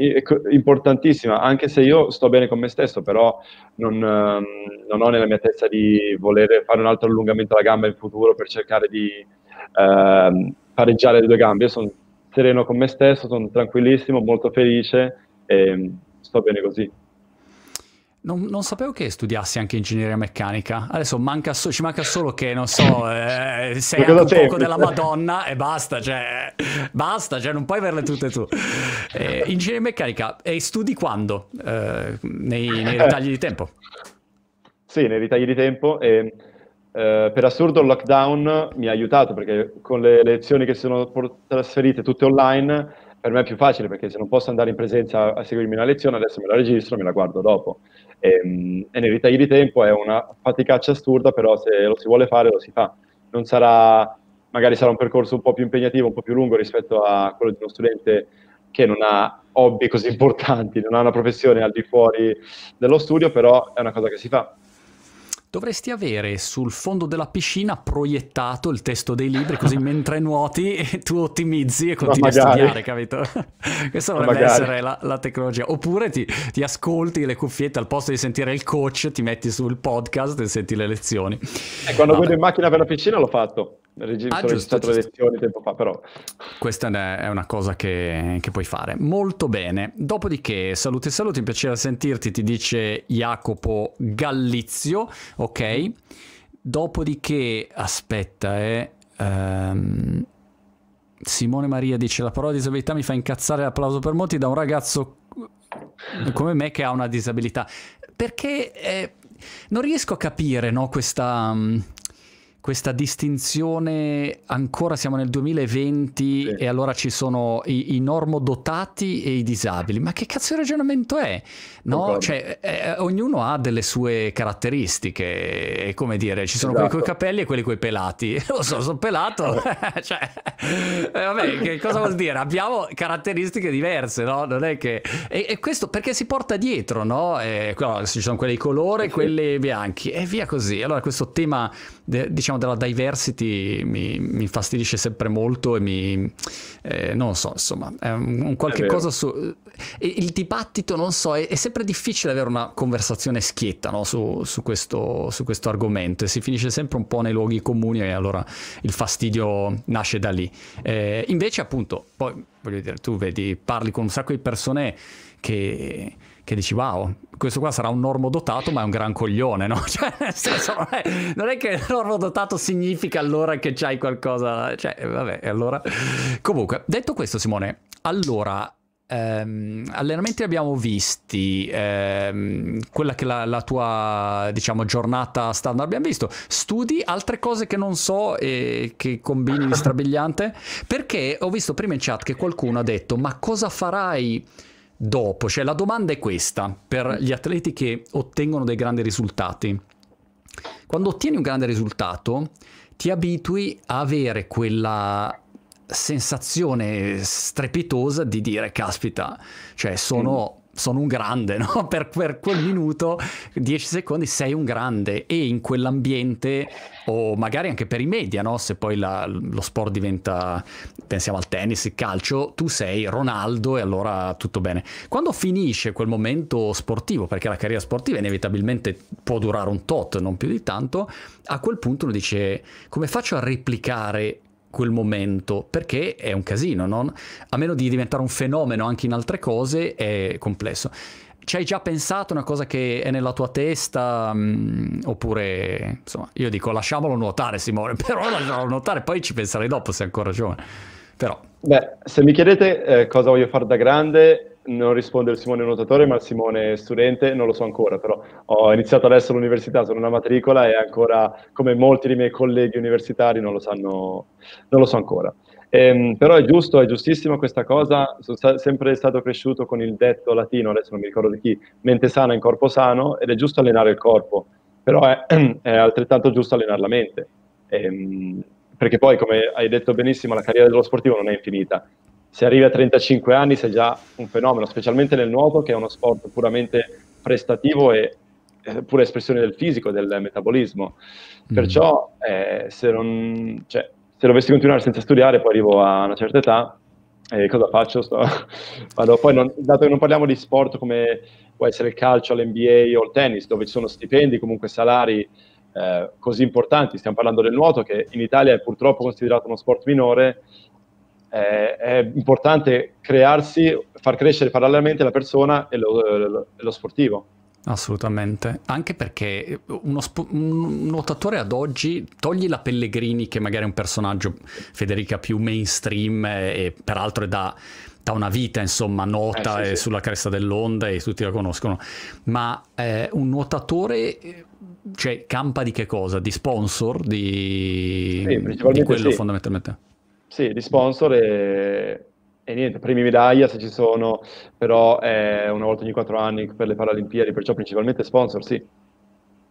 importantissima, anche se io sto bene con me stesso, però non, ehm, non ho nella mia testa di voler fare un altro allungamento alla gamba in futuro per cercare di eh, pareggiare le due gambe. Io sono sereno con me stesso, sono tranquillissimo, molto felice e sto bene così. Non, non, sapevo che studiassi anche ingegneria meccanica. Adesso manca so, ci manca solo che, non so, eh, sei Perché anche un poco della Madonna e basta, cioè, basta, cioè, non puoi averle tutte tu. Eh, ingegneria meccanica, e studi quando? Eh, nei, nei, ritagli di tempo? Sì, nei ritagli di tempo. E, eh, per assurdo il lockdown mi ha aiutato perché con le lezioni che sono trasferite tutte online per me è più facile perché se non posso andare in presenza a seguirmi una lezione, adesso me la registro e me la guardo dopo. E, ehm, e nei ritagli di tempo è una faticaccia assurda, però se lo si vuole fare lo si fa. Non sarà, magari sarà un percorso un po' più impegnativo, un po' più lungo rispetto a quello di uno studente che non ha hobby così importanti, non ha una professione al di fuori dello studio, però è una cosa che si fa dovresti avere sul fondo della piscina proiettato il testo dei libri, così mentre nuoti tu ottimizzi e continui a studiare, capito? Questa dovrebbe essere la, la, tecnologia. Oppure ti, ti, ascolti le cuffiette, al posto di sentire il coach ti metti sul podcast e senti le lezioni. E eh, quando Vabbè. guido in macchina per la piscina l'ho fatto. Registro, ah, giusto, registrato le elezioni tempo fa, però. Questa è una cosa che, che, puoi fare. Molto bene. Dopodiché, saluti e saluti, un piacere sentirti, ti dice Jacopo Gallizio, ok? Dopodiché, aspetta, eh. Um... Simone Maria dice la parola disabilità mi fa incazzare l'applauso per molti da un ragazzo come me che ha una disabilità perché eh, non riesco a capire no, questa, um, questa distinzione, ancora siamo nel 2020 sì. e allora ci sono i, i, normodotati e i disabili. Ma che cazzo di ragionamento è? No? Cioè, eh, eh, ognuno ha delle sue caratteristiche, è come dire, ci sono esatto. quelli i capelli e quelli con i pelati. Lo so, sono pelato, cioè, eh, vabbè, che cosa vuol dire? Abbiamo caratteristiche diverse, no? Non è che... E, e questo perché si porta dietro, no? E, eh, no ci sono quelli di colore, sì. quelli bianchi e via così. Allora questo tema, diciamo, diciamo, della diversity mi, mi fastidisce sempre molto e mi... Eh, non so, insomma, è un, un qualche è cosa su... Eh, il dibattito, non so, è, è, sempre difficile avere una conversazione schietta no? su, su, questo, su questo argomento e si finisce sempre un po' nei luoghi comuni e allora il fastidio nasce da lì. Eh, invece appunto, poi voglio dire, tu vedi, parli con un sacco di persone che che dici wow, questo qua sarà un normo dotato ma è un gran coglione, no? Cioè, nel senso, non è, non è che normodotato significa allora che c'hai qualcosa, cioè, vabbè, allora... Comunque, detto questo Simone, allora... Ehm, allenamenti abbiamo visti, ehm, quella che la, la, tua diciamo, giornata standard abbiamo visto, studi, altre cose che non so e che combini di strabiliante, perché ho visto prima in chat che qualcuno ha detto ma cosa farai dopo? Cioè la domanda è questa per gli atleti che ottengono dei grandi risultati. Quando ottieni un grande risultato ti abitui a avere quella sensazione strepitosa di dire caspita, cioè sono mm sono un grande, no? per, per, quel minuto, 10 secondi, sei un grande e in quell'ambiente, o magari anche per i media, no? se poi la, lo sport diventa, pensiamo al tennis, il calcio, tu sei Ronaldo e allora tutto bene. Quando finisce quel momento sportivo, perché la carriera sportiva inevitabilmente può durare un tot, non più di tanto, a quel punto uno dice come faccio a replicare quel momento, perché è un casino, non? a meno di diventare un fenomeno anche in altre cose, è complesso. Ci hai già pensato una cosa che è nella tua testa? Mh, mm, oppure, insomma, io dico lasciamolo nuotare Simone, però lasciamolo nuotare, poi ci penserai dopo se è ancora giovane. Però... Beh, se mi chiedete eh, cosa voglio fare da grande, non risponde il Simone nuotatore, ma il Simone studente, non lo so ancora, però ho iniziato adesso l'università, sono una matricola e ancora, come molti dei miei colleghi universitari, non lo sanno, non lo so ancora. Ehm, però è giusto, è giustissima questa cosa, sono sta- sempre stato cresciuto con il detto latino, adesso non mi ricordo di chi, mente sana in corpo sano, ed è giusto allenare il corpo, però è, è altrettanto giusto allenare la mente. Ehm, perché poi, come hai detto benissimo, la carriera dello sportivo non è infinita se arrivi a 35 anni sei già un fenomeno, specialmente nel nuoto che è uno sport puramente prestativo e eh, pura espressione del fisico, del metabolismo. Mm. Perciò eh, se, non, cioè, se dovessi continuare senza studiare, poi arrivo a una certa età, eh, cosa faccio? Sto... Vado, poi non, dato che non parliamo di sport come può essere il calcio, l'NBA o il tennis, dove ci sono stipendi, comunque salari eh, così importanti, stiamo parlando del nuoto che in Italia è purtroppo considerato uno sport minore, eh, è importante crearsi, far crescere parallelamente la persona e lo, lo, lo sportivo. Assolutamente, anche perché uno un nuotatore ad oggi, togli la Pellegrini che magari è un personaggio, Federica, più mainstream e peraltro è da, da una vita, insomma, nota eh, sì, sì. sulla cresta dell'onda e tutti la conoscono, ma eh, un nuotatore cioè, campa di che cosa? Di sponsor? Di, sì, di quello fondamentalmente? Sì, di sponsor e, e niente, premi medaglia se ci sono, però è eh, una volta ogni quattro anni per le Paralimpiadi, perciò principalmente sponsor, sì.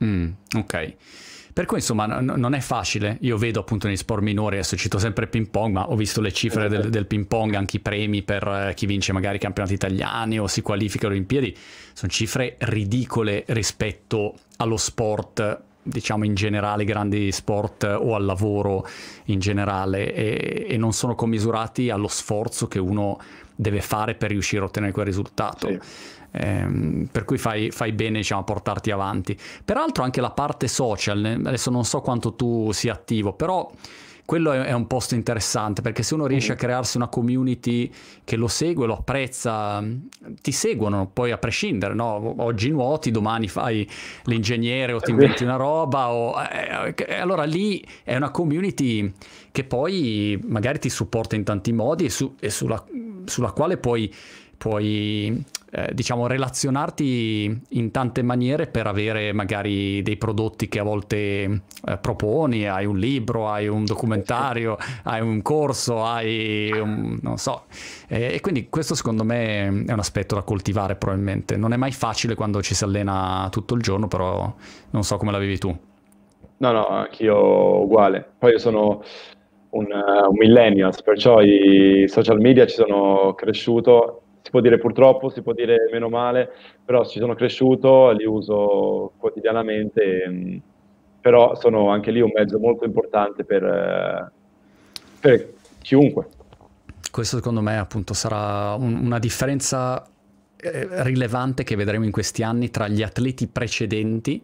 Mm, ok. Per cui insomma n- non è facile, io vedo appunto negli sport minori, adesso cito sempre ping pong, ma ho visto le cifre del, del ping pong, anche i premi per eh, chi vince magari i campionati italiani o si qualifica alle Olimpiadi, sono cifre ridicole rispetto allo sport diciamo in generale grandi sport eh, o al lavoro in generale e, e, non sono commisurati allo sforzo che uno deve fare per riuscire a ottenere quel risultato. Sì. Ehm, per cui fai, fai bene diciamo, a portarti avanti. Peraltro anche la parte social, adesso non so quanto tu sia attivo, però quello è, è, un posto interessante perché se uno riesce a mm. crearsi una community che lo segue, lo apprezza, ti seguono poi a prescindere, no? oggi nuoti, domani fai l'ingegnere o ti inventi una roba, o, eh, eh, allora lì è una community che poi magari ti supporta in tanti modi e, su, e sulla, sulla quale puoi puoi eh, diciamo, relazionarti in tante maniere per avere magari dei prodotti che a volte eh, proponi, hai un libro, hai un documentario, hai un corso, hai un, non so. E, e quindi questo secondo me è un aspetto da coltivare probabilmente. Non è mai facile quando ci si allena tutto il giorno, però non so come la vivi tu. No, no, anch'io uguale. Poi io sono un, uh, un millennials, perciò i social media ci sono cresciuto si può dire purtroppo, si può dire meno male, però ci sono cresciuto, li uso quotidianamente, e, mm, però sono anche lì un mezzo molto importante per, eh, per chiunque. Questo secondo me appunto sarà un, una differenza eh, rilevante che vedremo in questi anni tra gli atleti precedenti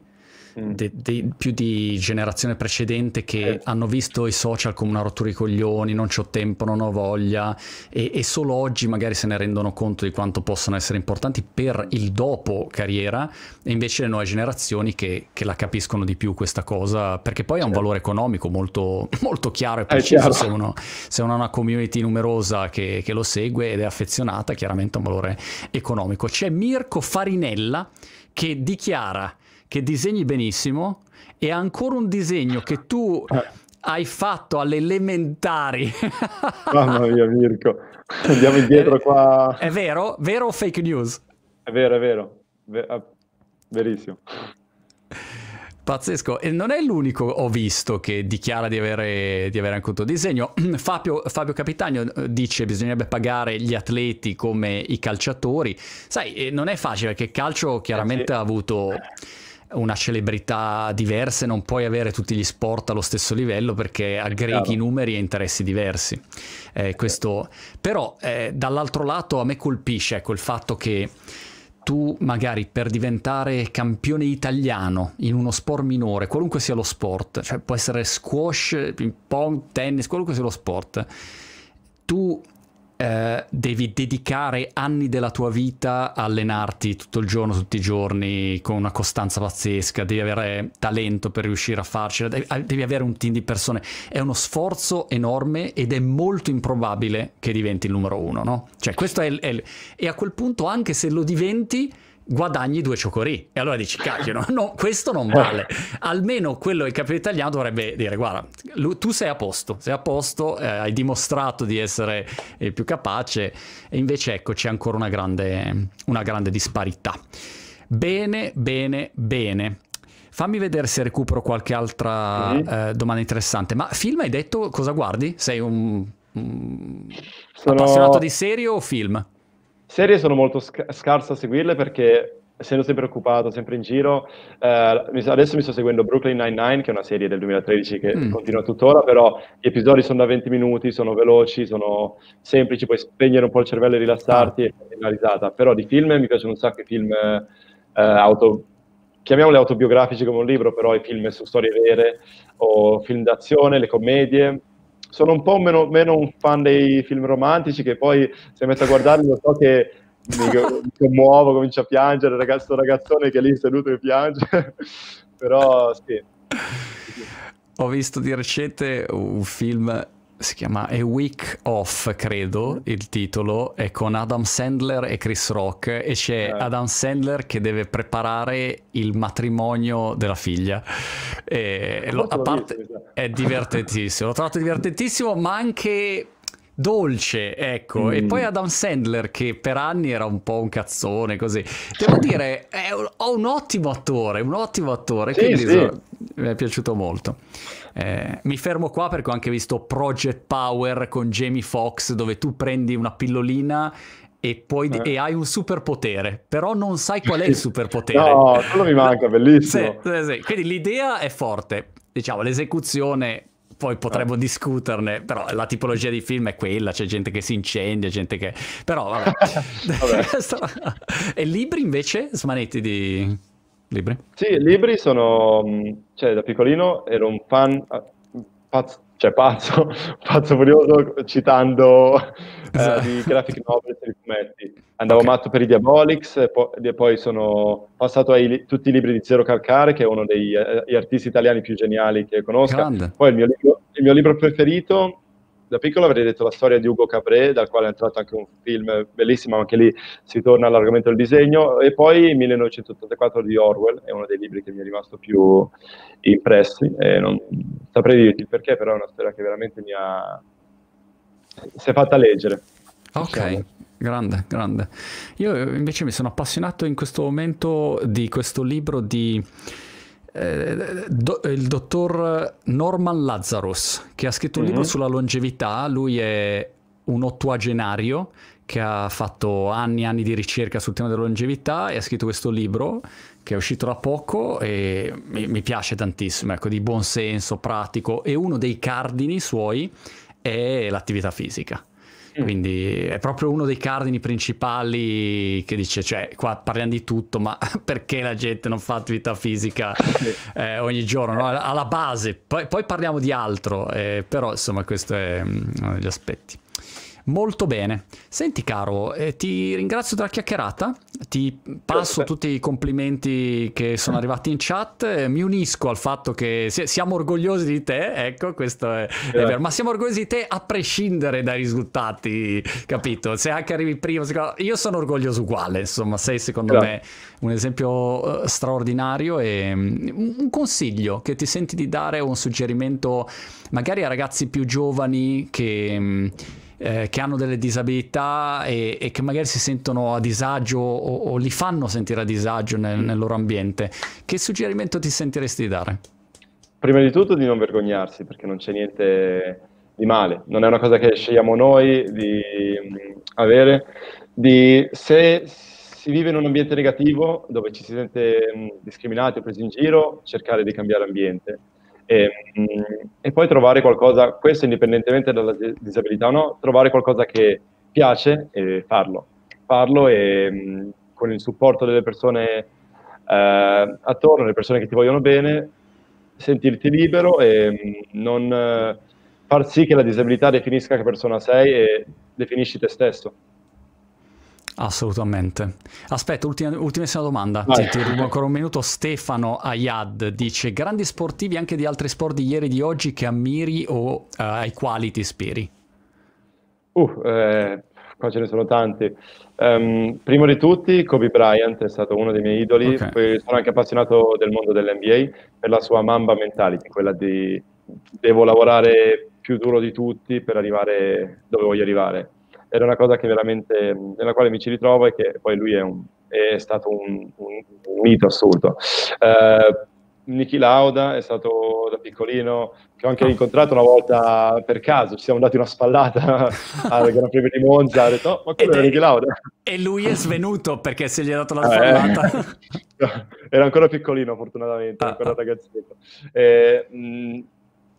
Mm. de, de, più di generazione precedente che eh. hanno visto i social come una rottura di coglioni, non ho tempo, non ho voglia e, e, solo oggi magari se ne rendono conto di quanto possono essere importanti per il dopo carriera e invece le nuove generazioni che, che la capiscono di più questa cosa perché poi ha un certo. valore economico molto, molto chiaro e eh, preciso chiaro. Se, uno, se, uno, ha una community numerosa che, che lo segue ed è affezionata chiaramente ha un valore economico. C'è Mirko Farinella che dichiara che disegni benissimo e ancora un disegno che tu eh. hai fatto alle elementari. Mamma mia Mirko, andiamo indietro eh, qua. È vero? Vero o fake news? È vero, è vero. Ver- ah, verissimo. Pazzesco, e non è l'unico, ho visto, che dichiara di avere, di avere anche un tuo disegno. Fabio, Fabio, Capitagno eh, dice che bisognerebbe pagare gli atleti come i calciatori. Sai, non è facile perché il calcio chiaramente eh sì. ha avuto una celebrità diverse, non puoi avere tutti gli sport allo stesso livello perché aggreghi numeri e interessi diversi. Eh, questo... Però eh, dall'altro lato a me colpisce ecco, il fatto che tu magari per diventare campione italiano in uno sport minore, qualunque sia lo sport, cioè può essere squash, ping pong, tennis, qualunque sia lo sport, tu eh, devi dedicare anni della tua vita a allenarti tutto il giorno, tutti i giorni, con una costanza pazzesca, devi avere talento per riuscire a farcela, devi, ah, devi avere un team di persone. È uno sforzo enorme ed è molto improbabile che diventi il numero uno, no? Cioè questo è, il, è il... E a quel punto, anche se lo diventi guadagni due cioccorì. E allora dici, cacchio, no, no, questo non eh. vale. Almeno quello il capitano italiano dovrebbe dire, guarda, tu sei a posto, sei a posto, eh, hai dimostrato di essere il eh, più capace, e invece ecco, c'è ancora una grande, una grande disparità. Bene, bene, bene. Fammi vedere se recupero qualche altra mm-hmm. eh, domanda interessante. Ma film hai detto cosa guardi? Sei un, un Sono... appassionato di serie o film? Serie sono molto sc- scarso a seguirle perché essendo sempre occupato, sempre in giro, eh, adesso mi sto seguendo Brooklyn Nine-Nine, che è una serie del 2013 che mm. continua tuttora, però gli episodi sono da 20 minuti, sono veloci, sono semplici, puoi spegnere un po' il cervello e rilassarti e fare una risata. Però di film mi piacciono un sacco i film eh, auto, chiamiamoli autobiografici come un libro, però i film su storie vere o film d'azione, le commedie, sono un po' meno, meno, un fan dei film romantici che poi se metto a guardarli lo so che mi commuovo, comincio a piangere, ragazzo ragazzone che è lì seduto e piange, però sì. Ho visto di recente un film si chiama A Week Off, credo, il titolo, è con Adam Sandler e Chris Rock e c'è eh. Adam Sandler che deve preparare il matrimonio della figlia. E, lo, a parte, cioè. è divertentissimo, l'ho trovato divertentissimo, ma anche dolce, ecco, mm. e poi mm. Adam Sandler che per anni era un po' un cazzone così. Devo dire, è un, un ottimo attore, un ottimo attore, sì, quindi sì. So, mi è piaciuto molto. Eh, mi fermo qua perché ho anche visto Project Power con Jamie Foxx dove tu prendi una pillolina e poi eh. e hai un superpotere, però non sai qual è il superpotere. no, quello mi manca, bellissimo. Sì, sì, quindi l'idea è forte, diciamo, l'esecuzione poi potremmo no. Eh. discuterne, però la tipologia di film è quella, c'è gente che si incendia, gente che... però vabbè. vabbè. e libri invece, smanetti di libri? Sì, libri sono... Mm, cioè da piccolino ero un fan ah, pazzo cioè pazzo, pazzo furioso citando eh, esatto. eh, di graphic novel e fumetti. Andavo okay. matto per i Diabolics e, po- e poi sono passato ai li- tutti i libri di Zero Calcare, che è uno degli eh, artisti italiani più geniali che conosco. Poi il mio, libro, il mio libro preferito da piccolo avrei detto la storia di Ugo Cabré, dal quale è entrato anche un film bellissimo, anche lì si torna all'argomento del disegno, e poi 1984 di Orwell, è uno dei libri che mi è rimasto più impressi, e non saprei dirti il perché, però è una storia che veramente mi ha... si è fatta leggere. Ok. Diciamo. Grande, grande. Io invece mi sono appassionato in questo momento di questo libro di eh, do, il dottor Norman Lazarus, che ha scritto un mm-hmm. libro mhm. sulla longevità, lui è un ottuagenario che ha fatto anni e anni di ricerca sul tema della longevità e ha scritto questo libro che è uscito da poco e mi, mi piace tantissimo, ecco, di buon senso, pratico e uno dei cardini suoi è l'attività fisica. Mm. Quindi è proprio uno dei cardini principali che dice, cioè, qua parliamo di tutto, ma perché la gente non fa attività fisica eh, ogni giorno? No? Alla base, poi, poi, parliamo di altro, eh, però insomma questo è mm, uno degli aspetti. Molto bene. Senti caro, eh, ti ringrazio della chiacchierata, ti passo tutti i complimenti che sono eh. arrivati in chat, eh, mi unisco al fatto che si- siamo orgogliosi di te, ecco, questo è, è, vero, ma siamo orgogliosi di te a prescindere dai risultati, capito? Se anche arrivi prima, io sono orgoglioso uguale, insomma, sei secondo Grazie. me un esempio eh, straordinario e mm, un consiglio che ti senti di dare o un suggerimento magari a ragazzi più giovani che mm, eh, che hanno delle disabilità e, e, che magari si sentono a disagio o, o li fanno sentire a disagio nel, mm. nel, loro ambiente. Che suggerimento ti sentiresti dare? Prima di tutto di non vergognarsi perché non c'è niente di male, non è una cosa che scegliamo noi di mm, avere, di se si vive in un ambiente negativo dove ci si sente mm, discriminati o presi in giro, cercare di cambiare ambiente e, ehm, e, poi trovare qualcosa, questo indipendentemente dalla disabilità o no, trovare qualcosa che piace e farlo. Farlo e mm, con il supporto delle persone eh, attorno, le persone che ti vogliono bene, sentirti libero e mm, non eh, far sì che la disabilità definisca che persona sei e definisci te stesso. Assolutamente. Aspetta, ultima, ultimissima domanda. Ti, ti, rubo ancora un minuto. Stefano Ayad dice: Grandi sportivi anche di altri sport di ieri e di oggi che ammiri o uh, ai quali ti ispiri? Uh, eh, qua ce ne sono tanti. Um, primo di tutti, Kobe Bryant è stato uno dei miei idoli. Okay. Poi sono anche appassionato del mondo dell'NBA per la sua mamba mentality, quella di devo lavorare più duro di tutti per arrivare dove voglio arrivare ed è una cosa che veramente nella quale mi ci ritrovo e che poi lui è, un, è stato un, un, un, mito assurdo. Eh, Niki Lauda è stato da piccolino, che ho anche ah. incontrato una volta per caso, ci siamo dati una spallata al Gran Premio di Monza, ho detto, oh, ma quello è Niki Lauda. E lui è svenuto perché se gli ha dato la eh. spallata. Eh, era ancora piccolino fortunatamente, ah. ancora ah. ragazzetto. Eh, mh, mm,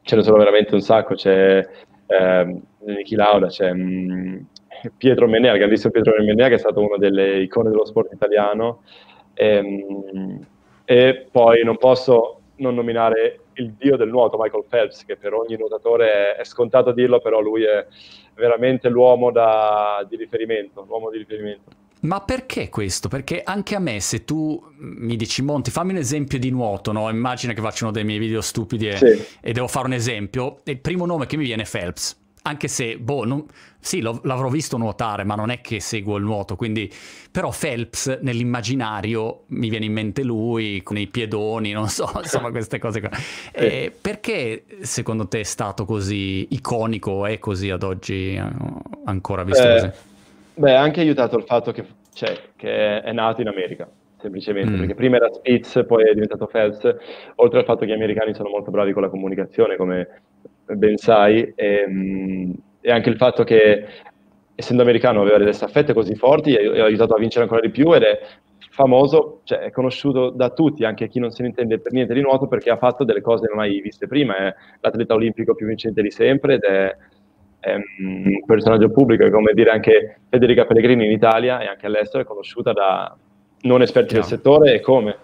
ce ne sono veramente un sacco, c'è eh, Niki Lauda, c'è... Mh, mm, Pietro Menea, il grandissimo Pietro Menea, che è stato una delle icone dello sport italiano. E, ehm, e poi non posso non nominare il dio del nuoto, Michael Phelps, che per ogni nuotatore è, è scontato dirlo, però lui è veramente l'uomo da, di riferimento, l'uomo di riferimento. Ma perché questo? Perché anche a me, se tu mi dici Monti, fammi un esempio di nuoto, no? Immagina che faccio uno dei miei video stupidi e, sì. e devo fare un esempio. Il primo nome che mi viene è Phelps anche se, boh, non... sì, l'avrò visto nuotare, ma non è che seguo il nuoto, quindi... Però Phelps nell'immaginario mi viene in mente lui, con i piedoni, non so, insomma queste cose qua. Eh, perché secondo te è stato così iconico, è così ad oggi eh, ancora visto beh, così? Beh, anche aiutato il fatto che, cioè, che è nato in America semplicemente, mm. perché prima era Spitz, poi è diventato Phelps, oltre al fatto che gli americani sono molto bravi con la comunicazione, come ben sai, e, ehm, e anche il fatto che essendo americano aveva delle staffette così forti e ha aiutato a vincere ancora di più ed è famoso, cioè è conosciuto da tutti, anche chi non se ne intende per niente di nuoto perché ha fatto delle cose mai viste prima, è eh. l'atleta olimpico più vincente di sempre ed è, è un personaggio pubblico e come dire anche Federica Pellegrini in Italia e anche all'estero è conosciuta da non esperti Chiaro. del settore e come.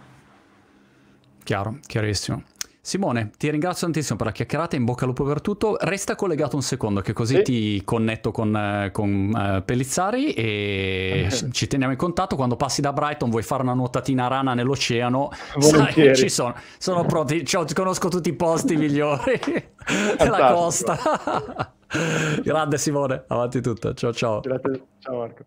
Chiaro, chiarissimo. Simone, ti ringrazio tantissimo per la chiacchierata, in bocca al lupo per tutto. Resta collegato un secondo, che così sì. ti connetto con, eh, con uh, Pellizzari e eh. ci teniamo in contatto. Quando passi da Brighton, vuoi fare una nuotatina rana nell'oceano? Sai, ci sono, sono pronti, conosco tutti i posti migliori della costa. Grande Simone, avanti tutto. Ciao ciao. Grazie, ciao Marco.